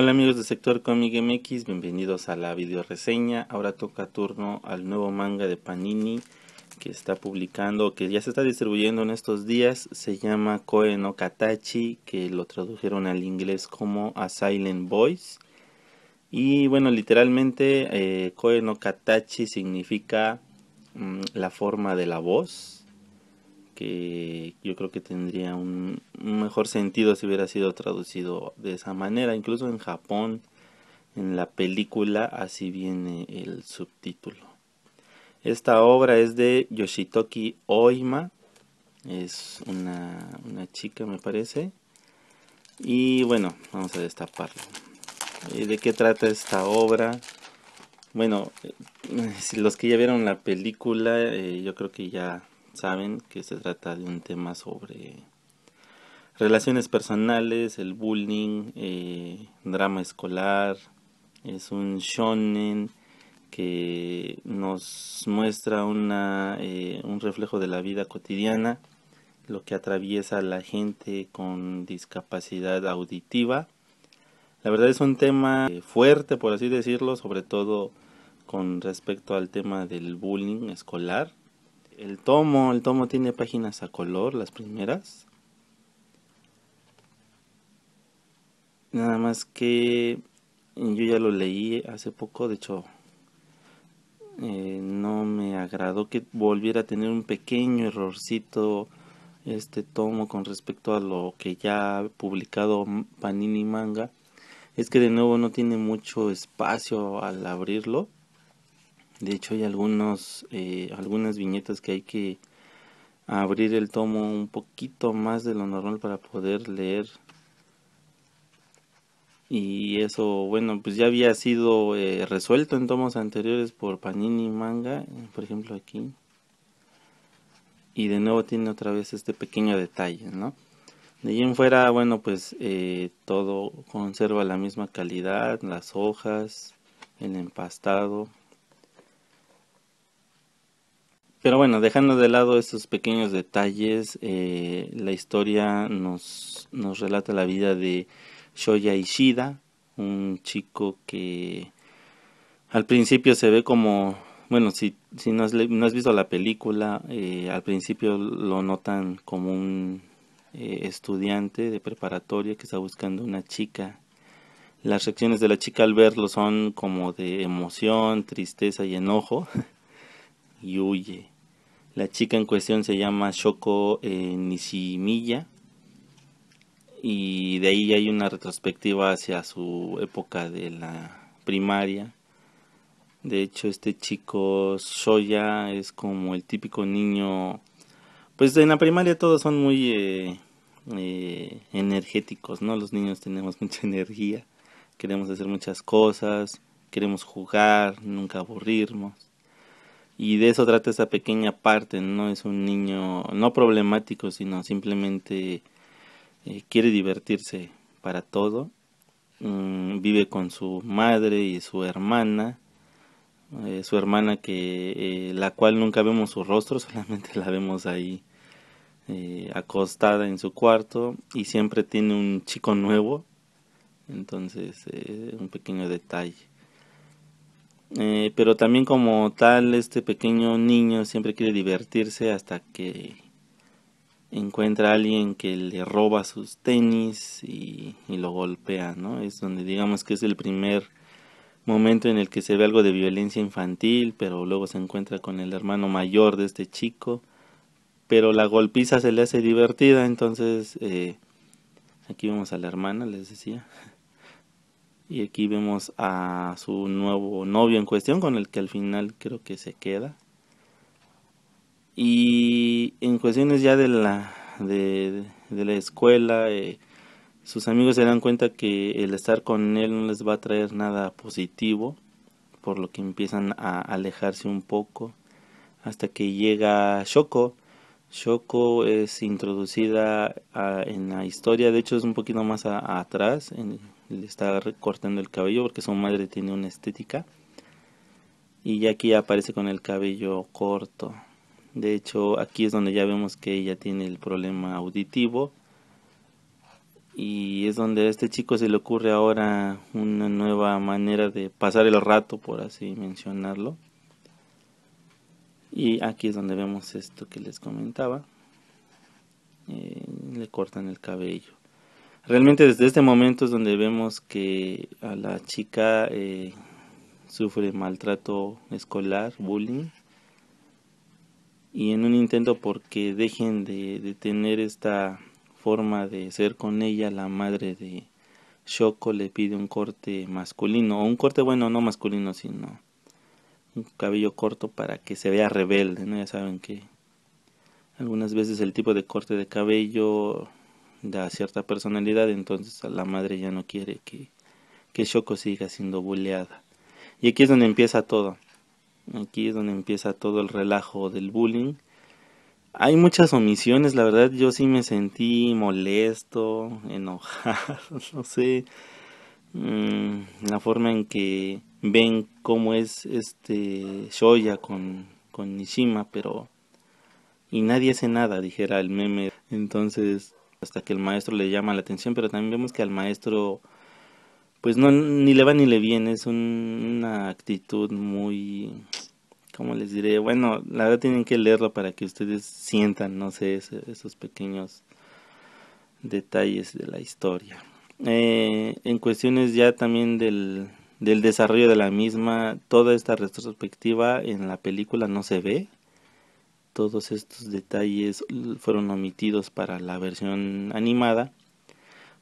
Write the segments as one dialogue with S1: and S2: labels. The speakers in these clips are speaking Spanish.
S1: Hola amigos de Sector Comic MX, bienvenidos a la video reseña. Ahora toca turno al nuevo manga de Panini que está publicando, que ya se está distribuyendo en estos días. Se llama Koe no Katachi, que lo tradujeron al inglés como A Silent Voice. Y bueno, literalmente eh, Koe no Katachi significa mm, la forma de la voz, que yo creo que tendría un, mejor sentido si hubiera sido traducido de esa manera. Incluso en Japón, en la película, así viene el subtítulo. Esta obra es de Yoshitoki Oima, es una, chica me parece. Y bueno, vamos a destaparlo. Eh, ¿De qué trata esta obra? Bueno, eh, los que ya vieron la película, eh, yo creo que ya saben que se trata de un tema sobre relaciones personales, el bullying, eh, drama escolar. Es un shonen que nos muestra una, eh, un reflejo de la vida cotidiana, lo que atraviesa a la gente con discapacidad auditiva. La verdad es un tema eh, fuerte, por así decirlo, sobre todo con respecto al tema del bullying escolar el tomo, el tomo tiene páginas a color, las primeras. Nada más que eh, yo ya lo leí hace poco, de hecho eh, no me agradó que volviera a tener un pequeño errorcito este tomo con respecto a lo que ya ha publicado Panini Manga. Es que de nuevo no tiene mucho espacio al abrirlo de hecho hay algunos, eh, algunas viñetas que hay que abrir el tomo un poquito más de lo normal para poder leer. Y eso, bueno, pues ya había sido eh, resuelto en tomos anteriores por Panini Manga, por ejemplo aquí. Y de nuevo tiene otra vez este pequeño detalle, ¿no? De ahí en fuera, bueno, pues eh, todo conserva la misma calidad, las hojas, el empastado, pero bueno, dejando de lado estos pequeños detalles, eh, la historia nos, nos relata la vida de Shoya Ishida, un chico que al principio se ve como, bueno, si, si no, has, no has visto la película, eh, al principio lo notan como un eh, estudiante de preparatoria que está buscando una chica. Las reacciones de la chica al verlo son como de emoción, tristeza y enojo. y huye. La chica en cuestión se llama Shoko eh, Nishimiya y de ahí hay una retrospectiva hacia su época de la primaria. De hecho, este chico Soya es como el típico niño, pues en la primaria todos son muy eh, eh, energéticos, ¿no? Los niños tenemos mucha energía, queremos hacer muchas cosas, queremos jugar, nunca aburrirnos. Y de eso trata esa pequeña parte, no es un niño no problemático, sino simplemente eh, quiere divertirse para todo. Mm, vive con su madre y su hermana, eh, su hermana que eh, la cual nunca vemos su rostro, solamente la vemos ahí acostada en su cuarto y siempre tiene un chico nuevo. Entonces, un pequeño detalle. Eh, pero también como tal, este pequeño niño siempre quiere divertirse hasta que encuentra a alguien que le roba sus tenis y, lo golpea, ¿no? Es donde digamos que es el primer momento en el que se ve algo de violencia infantil, pero luego se encuentra con el hermano mayor de este chico, pero la golpiza se le hace divertida, entonces eh, aquí vemos a la hermana, les decía, y aquí vemos a su nuevo novio en cuestión, con el que al final creo que se queda. Y en cuestiones ya de la, de, la escuela, eh, sus amigos se dan cuenta que el estar con él no les va a traer nada positivo, por lo que empiezan a alejarse un poco, hasta que llega Shoko, Shoko es introducida ah, en la historia, de hecho es un poquito más atrás, le está recortando el cabello porque su madre tiene una estética. Y ya aquí aparece con el cabello corto. De hecho, aquí es donde ya vemos que ella tiene el problema auditivo. Y es donde a este chico se le ocurre ahora una nueva manera de pasar el rato, por así mencionarlo y aquí es donde vemos esto que les comentaba eh, le cortan el cabello realmente desde este momento es donde vemos que a la chica eh, sufre maltrato escolar bullying y en un intento porque dejen de, de tener esta forma de ser con ella la madre de Shoko le pide un corte masculino o un corte bueno no masculino sino cabello corto para que se vea rebelde, ¿no? Ya saben que algunas veces el tipo de corte de cabello da cierta personalidad, entonces a la madre ya no quiere que, que Shoko siga siendo bulleada. Y aquí es donde empieza todo. Aquí es donde empieza todo el relajo del bullying. Hay muchas omisiones, la verdad yo sí me sentí molesto, enojado, no sé. Mm, la forma en que ven cómo es este Shoya con, con Nishima, pero... Y nadie hace nada, dijera el meme. Entonces, hasta que el maestro le llama la atención, pero también vemos que al maestro, pues no, ni le va ni le viene, es una actitud muy, como les diré? Bueno, la verdad tienen que leerlo para que ustedes sientan, no sé, esos pequeños detalles de la historia. Eh, en cuestiones ya también del, del desarrollo de la misma, toda esta retrospectiva en la película no se ve. Todos estos detalles fueron omitidos para la versión animada.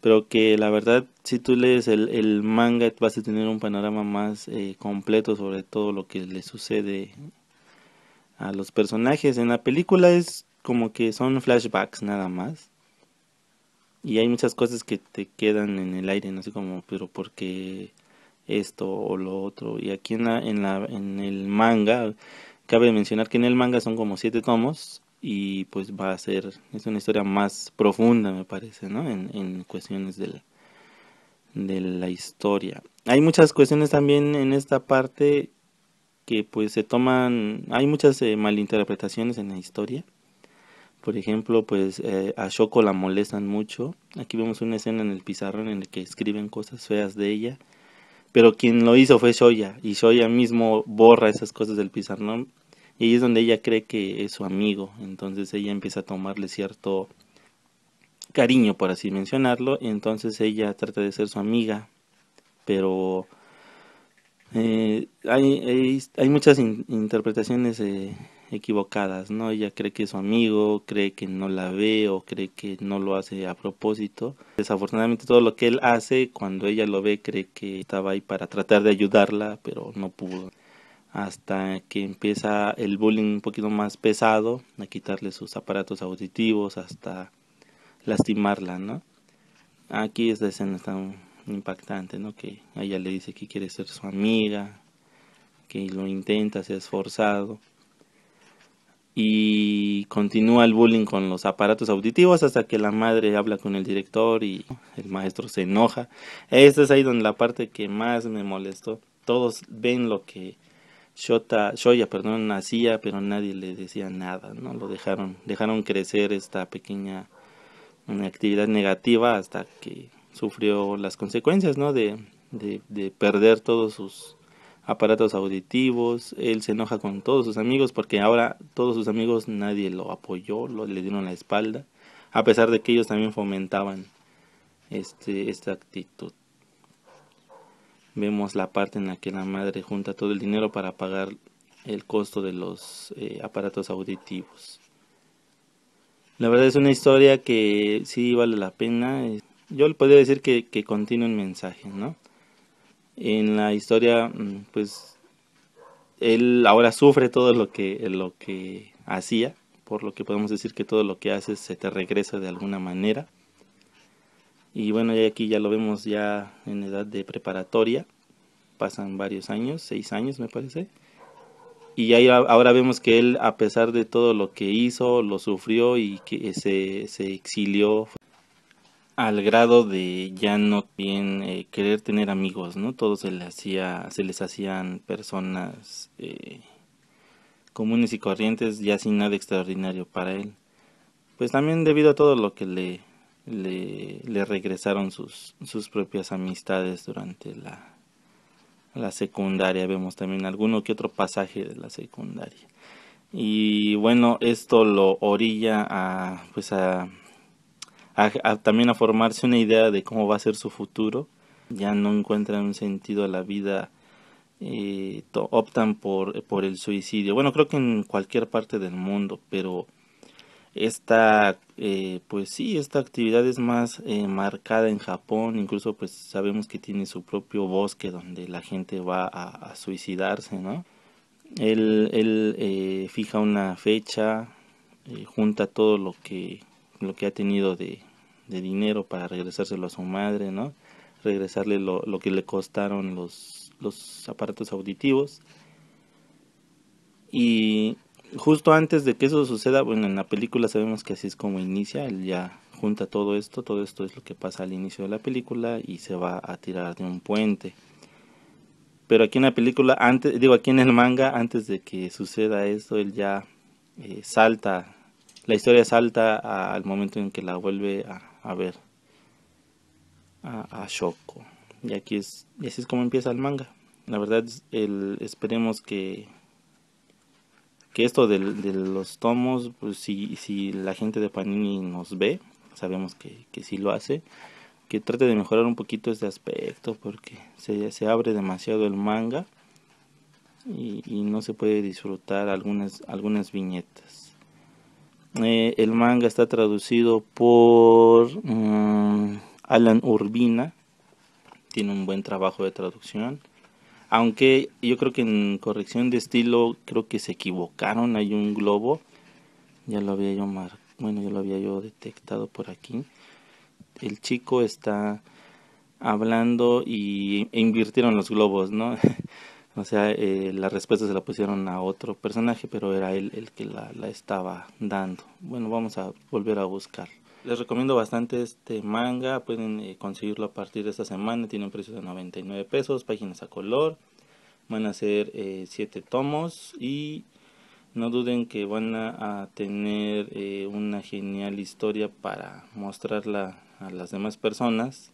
S1: Pero que la verdad, si tú lees el, manga, vas a tener un panorama más eh, completo sobre todo lo que le sucede a los personajes. En la película es como que son flashbacks nada más. Y hay muchas cosas que te quedan en el aire, no sé cómo, pero porque esto o lo otro. Y aquí en, la, en, la, en el manga, cabe mencionar que en el manga son como siete tomos y pues va a ser, es una historia más profunda me parece, ¿no? En, cuestiones del, de la historia. Hay muchas cuestiones también en esta parte que pues se toman, hay muchas eh, malinterpretaciones en la historia. Por ejemplo, pues eh, a Shoko la molestan mucho. Aquí vemos una escena en el pizarrón en la que escriben cosas feas de ella pero quien lo hizo fue Soya y Shoya mismo borra esas cosas del pizarrón y es donde ella cree que es su amigo, entonces ella empieza a tomarle cierto cariño por así mencionarlo, y entonces ella trata de ser su amiga, pero eh, hay, hay, muchas interpretaciones equivocadas, ¿no? Ella cree que es su amigo, cree que no la ve o cree que no lo hace a propósito. Desafortunadamente todo lo que él hace, cuando ella lo ve, cree que estaba ahí para tratar de ayudarla, pero no pudo. Hasta que empieza el bullying un poquito más pesado, a quitarle sus aparatos auditivos, hasta lastimarla, ¿no? Aquí esta escena está impactante, ¿no? Que ella le dice que quiere ser su amiga, que lo intenta, se ha esforzado y continúa el bullying con los aparatos auditivos hasta que la madre habla con el director y el maestro se enoja. Esta es ahí donde la parte que más me molestó. Todos ven lo que Shoya perdón, hacía, pero nadie le decía nada, ¿no? Lo dejaron, dejaron crecer esta pequeña actividad negativa hasta que sufrió las consecuencias, ¿no? de, de perder todos sus aparatos auditivos, él se enoja con todos sus amigos porque ahora todos sus amigos nadie lo apoyó, lo, le dieron la espalda, a pesar de que ellos también fomentaban este, esta actitud. Vemos la parte en la que la madre junta todo el dinero para pagar el costo de los eh, aparatos auditivos. La verdad es una historia que sí vale la pena. Eh, yo le podría decir que, que contiene un mensaje, ¿no? en la historia, mm, pues él ahora sufre todo lo que, lo que hacía, por lo que podemos decir que todo lo que haces se te regresa de alguna manera. Y bueno, aquí ya lo vemos ya en edad de preparatoria, pasan varios años, seis años me parece. Y ahí ahora vemos que él, a pesar de todo lo que hizo, lo sufrió y que se, se exilió, al grado de ya no bien eh, querer tener amigos, ¿no? Todos se, le hacía, se les hacían personas eh, comunes y corrientes, ya sin nada extraordinario para él. Pues también debido a todo lo que le, le, regresaron sus, sus propias amistades durante la, la secundaria, vemos también alguno que otro pasaje de la secundaria. Y bueno, esto lo orilla a, pues a también a formarse una idea de cómo va a ser su futuro, ya no encuentran un sentido a la vida, eh, optan por, por el suicidio. Bueno, creo que en cualquier parte del mundo, pero esta, eh, pues sí, esta actividad es más eh, marcada en Japón, incluso pues sabemos que tiene su propio bosque donde la gente va a, suicidarse, ¿no? Él, él fija una fecha, junta todo lo que lo que ha tenido de, dinero para regresárselo a su madre, ¿no? Regresarle lo, que le costaron los, los aparatos auditivos. Y justo antes de que eso suceda, bueno, en la película sabemos que así es como inicia, él ya junta todo esto, todo esto es lo que pasa al inicio de la película y se va a tirar de un puente. Pero aquí en la película, antes, digo, aquí en el manga, antes de que suceda esto, él ya eh, salta la historia salta al momento en que la vuelve a, ver a, a, Shoko. Y aquí es, así es como empieza el manga. La verdad, esperemos que, que esto de, los tomos, pues si, la gente de Panini nos ve, sabemos que, que sí lo hace, que trate de mejorar un poquito este aspecto porque se, se abre demasiado el manga y, y, no se puede disfrutar algunas, algunas viñetas. Eh, el manga está traducido por mm, Alan Urbina. Tiene un buen trabajo de traducción. Aunque yo creo que en corrección de estilo creo que se equivocaron. Hay un globo. Ya lo había yo Bueno, ya lo había yo detectado por aquí. El chico está hablando y e invirtieron los globos, ¿no? O sea, eh, la respuesta se la pusieron a otro personaje, pero era él el que la, estaba dando. Bueno, vamos a volver a buscar. Les recomiendo bastante este manga, pueden eh, conseguirlo a partir de esta semana, tiene un precio de 99 pesos, páginas a color, van a ser 7 eh, tomos y no duden que van a, tener eh, una genial historia para mostrarla a las demás personas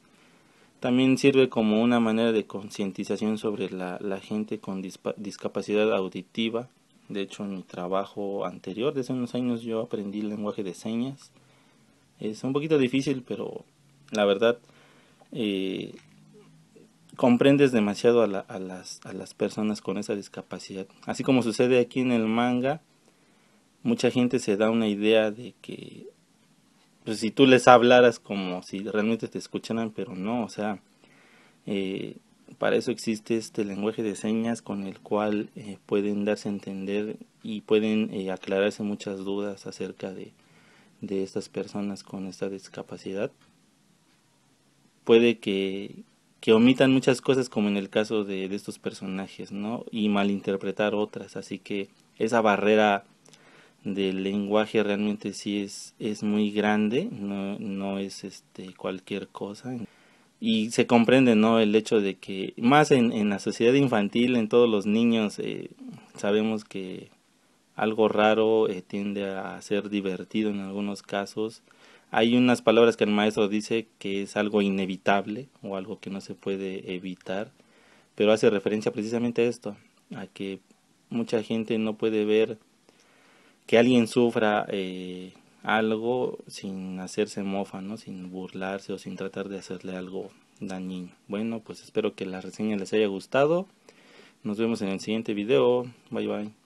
S1: también sirve como una manera de concientización sobre la, gente con discapacidad auditiva. De hecho, en mi trabajo anterior, desde unos años, yo aprendí el lenguaje de señas. Es un poquito difícil, pero la verdad, eh, comprendes demasiado a, las, a las personas con esa discapacidad. Así como sucede aquí en el manga, mucha gente se da una idea de que pues, si tú les hablaras como si realmente te escucharan, pero no, o sea, eh, para eso existe este lenguaje de señas con el cual eh, pueden darse a entender y pueden eh, aclararse muchas dudas acerca de, estas personas con esta discapacidad. Puede que, omitan muchas cosas como en el caso de, de, estos personajes, ¿no? Y malinterpretar otras, así que esa barrera del lenguaje realmente sí es, es muy grande, no, es este, cualquier cosa. Y se comprende ¿no? el hecho de que, más en, la sociedad infantil, en todos los niños, eh, sabemos que algo raro eh, tiende a ser divertido en algunos casos. Hay unas palabras que el maestro dice que es algo inevitable o algo que no se puede evitar, pero hace referencia precisamente a esto, a que mucha gente no puede ver que alguien sufra eh, algo sin hacerse mofa, ¿no? Sin burlarse o sin tratar de hacerle algo dañino. Bueno, pues espero que la reseña les haya gustado. Nos vemos en el siguiente video. Bye bye.